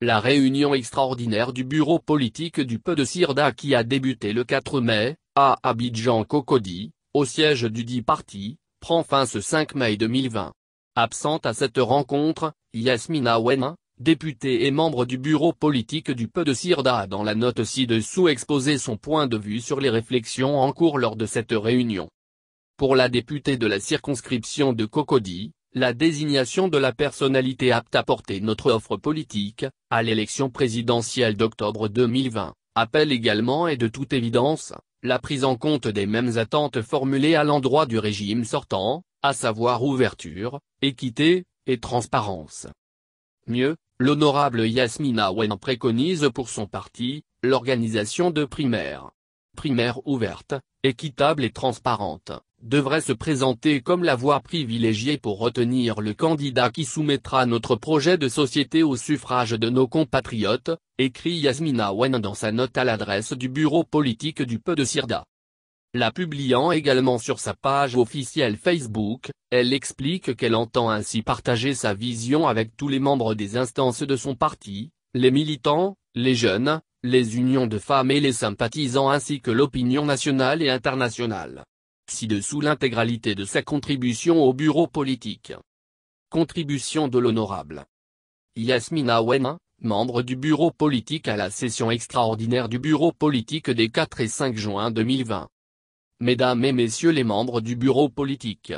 La réunion extraordinaire du bureau politique du Peu de Sirda qui a débuté le 4 mai, à Abidjan Kokodi, au siège du dit parti, prend fin ce 5 mai 2020. Absente à cette rencontre, Yasmina Wena, députée et membre du bureau politique du Peu de Sirda a dans la note ci-dessous exposé son point de vue sur les réflexions en cours lors de cette réunion. Pour la députée de la circonscription de Kokodi, la désignation de la personnalité apte à porter notre offre politique, à l'élection présidentielle d'octobre 2020, appelle également et de toute évidence, la prise en compte des mêmes attentes formulées à l'endroit du régime sortant, à savoir ouverture, équité, et transparence. Mieux, l'honorable Yasmina Wen préconise pour son parti, l'organisation de primaires, primaire ouverte, équitable et transparente, devrait se présenter comme la voie privilégiée pour retenir le candidat qui soumettra notre projet de société au suffrage de nos compatriotes, écrit Yasmina Wen dans sa note à l'adresse du bureau politique du Peu de Sirda. La publiant également sur sa page officielle Facebook, elle explique qu'elle entend ainsi partager sa vision avec tous les membres des instances de son parti, les militants, les jeunes, les unions de femmes et les sympathisants ainsi que l'opinion nationale et internationale. Ci-dessous l'intégralité de sa contribution au bureau politique. Contribution de l'honorable. Yasmina Wenin, membre du bureau politique à la session extraordinaire du bureau politique des 4 et 5 juin 2020. Mesdames et messieurs les membres du bureau politique.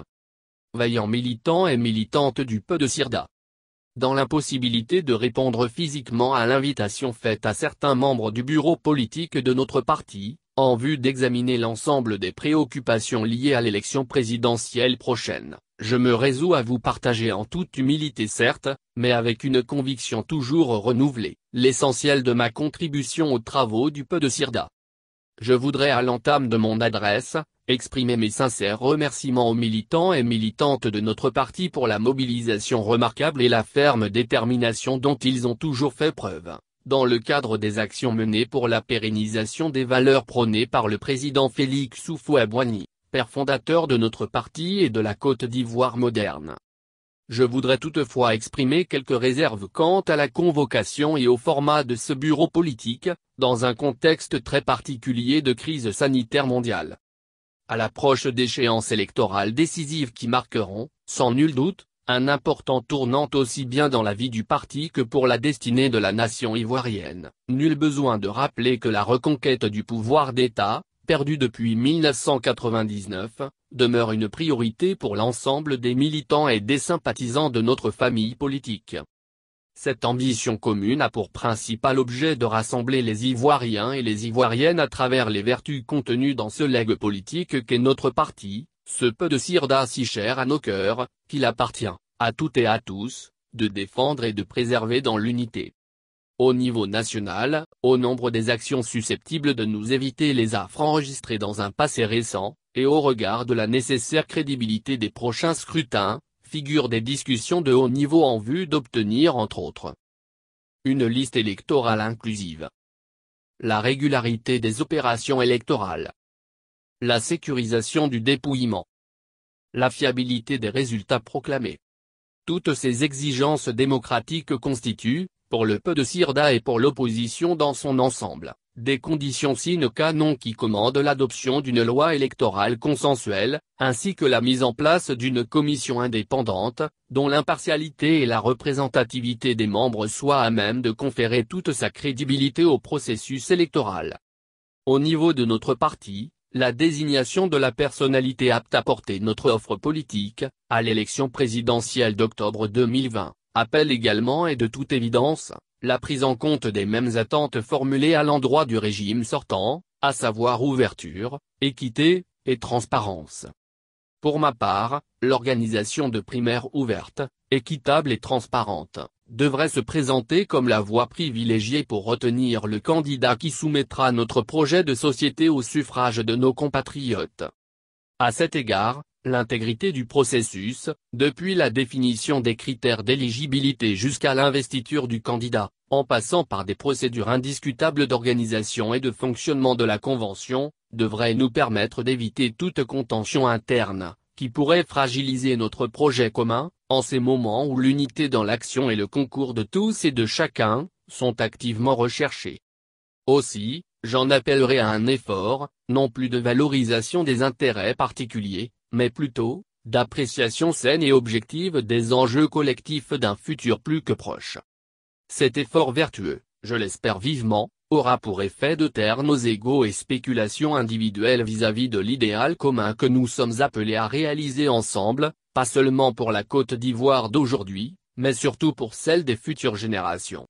Vaillants militants et militantes du peu de Sirda dans l'impossibilité de répondre physiquement à l'invitation faite à certains membres du bureau politique de notre parti, en vue d'examiner l'ensemble des préoccupations liées à l'élection présidentielle prochaine, je me résous à vous partager en toute humilité certes, mais avec une conviction toujours renouvelée, l'essentiel de ma contribution aux travaux du peu de Sirda. « Je voudrais à l'entame de mon adresse, exprimer mes sincères remerciements aux militants et militantes de notre parti pour la mobilisation remarquable et la ferme détermination dont ils ont toujours fait preuve, dans le cadre des actions menées pour la pérennisation des valeurs prônées par le président Félix Soufou boigny père fondateur de notre parti et de la Côte d'Ivoire moderne. Je voudrais toutefois exprimer quelques réserves quant à la convocation et au format de ce bureau politique, dans un contexte très particulier de crise sanitaire mondiale à l'approche d'échéances électorales décisives qui marqueront, sans nul doute, un important tournant aussi bien dans la vie du parti que pour la destinée de la nation ivoirienne. Nul besoin de rappeler que la reconquête du pouvoir d'État, perdu depuis 1999, demeure une priorité pour l'ensemble des militants et des sympathisants de notre famille politique. Cette ambition commune a pour principal objet de rassembler les Ivoiriens et les Ivoiriennes à travers les vertus contenues dans ce legs politique qu'est notre parti, ce peu de sirda si cher à nos cœurs, qu'il appartient, à toutes et à tous, de défendre et de préserver dans l'unité. Au niveau national, au nombre des actions susceptibles de nous éviter les affres enregistrées dans un passé récent, et au regard de la nécessaire crédibilité des prochains scrutins, Figure des discussions de haut niveau en vue d'obtenir entre autres une liste électorale inclusive la régularité des opérations électorales la sécurisation du dépouillement la fiabilité des résultats proclamés toutes ces exigences démocratiques constituent, pour le peu de Sirda et pour l'opposition dans son ensemble, des conditions sine qua non qui commandent l'adoption d'une loi électorale consensuelle, ainsi que la mise en place d'une commission indépendante, dont l'impartialité et la représentativité des membres soient à même de conférer toute sa crédibilité au processus électoral. Au niveau de notre parti, la désignation de la personnalité apte à porter notre offre politique, à l'élection présidentielle d'octobre 2020 appelle également et de toute évidence, la prise en compte des mêmes attentes formulées à l'endroit du régime sortant, à savoir ouverture, équité, et transparence. Pour ma part, l'organisation de primaires ouvertes, équitables et transparentes, devrait se présenter comme la voie privilégiée pour retenir le candidat qui soumettra notre projet de société au suffrage de nos compatriotes. À cet égard, l'intégrité du processus, depuis la définition des critères d'éligibilité jusqu'à l'investiture du candidat, en passant par des procédures indiscutables d'organisation et de fonctionnement de la Convention, devrait nous permettre d'éviter toute contention interne, qui pourrait fragiliser notre projet commun, en ces moments où l'unité dans l'action et le concours de tous et de chacun, sont activement recherchés. Aussi, j'en appellerai à un effort, non plus de valorisation des intérêts particuliers, mais plutôt, d'appréciation saine et objective des enjeux collectifs d'un futur plus que proche. Cet effort vertueux, je l'espère vivement, aura pour effet de taire nos égaux et spéculations individuelles vis-à-vis -vis de l'idéal commun que nous sommes appelés à réaliser ensemble, pas seulement pour la Côte d'Ivoire d'aujourd'hui, mais surtout pour celle des futures générations.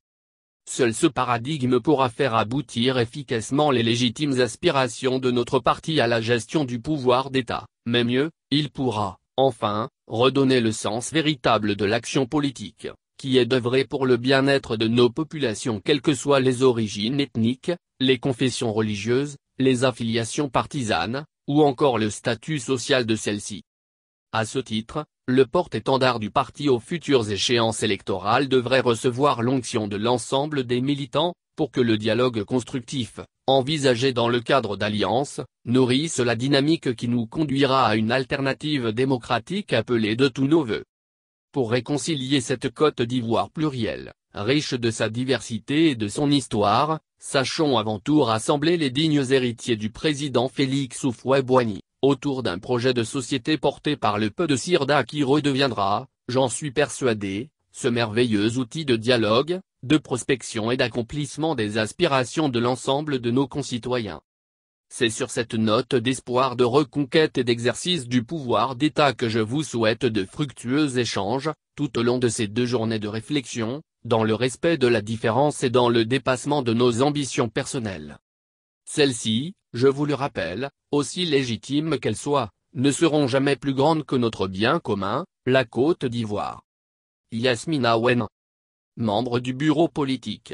Seul ce paradigme pourra faire aboutir efficacement les légitimes aspirations de notre parti à la gestion du pouvoir d'État mais mieux, il pourra, enfin, redonner le sens véritable de l'action politique, qui est d'œuvrer pour le bien-être de nos populations quelles que soient les origines ethniques, les confessions religieuses, les affiliations partisanes, ou encore le statut social de celles-ci. À ce titre, le porte-étendard du parti aux futures échéances électorales devrait recevoir l'onction de l'ensemble des militants, pour que le dialogue constructif, envisagé dans le cadre d'alliances, nourrisse la dynamique qui nous conduira à une alternative démocratique appelée de tous nos voeux. Pour réconcilier cette Côte d'Ivoire plurielle, riche de sa diversité et de son histoire, sachons avant tout rassembler les dignes héritiers du président Félix Houphouët-Boigny, autour d'un projet de société porté par le peu de Sirda qui redeviendra, j'en suis persuadé, ce merveilleux outil de dialogue, de prospection et d'accomplissement des aspirations de l'ensemble de nos concitoyens. C'est sur cette note d'espoir de reconquête et d'exercice du pouvoir d'État que je vous souhaite de fructueux échanges, tout au long de ces deux journées de réflexion, dans le respect de la différence et dans le dépassement de nos ambitions personnelles. Celles-ci, je vous le rappelle, aussi légitimes qu'elles soient, ne seront jamais plus grandes que notre bien commun, la Côte d'Ivoire. Yasmina Wen Membre du bureau politique.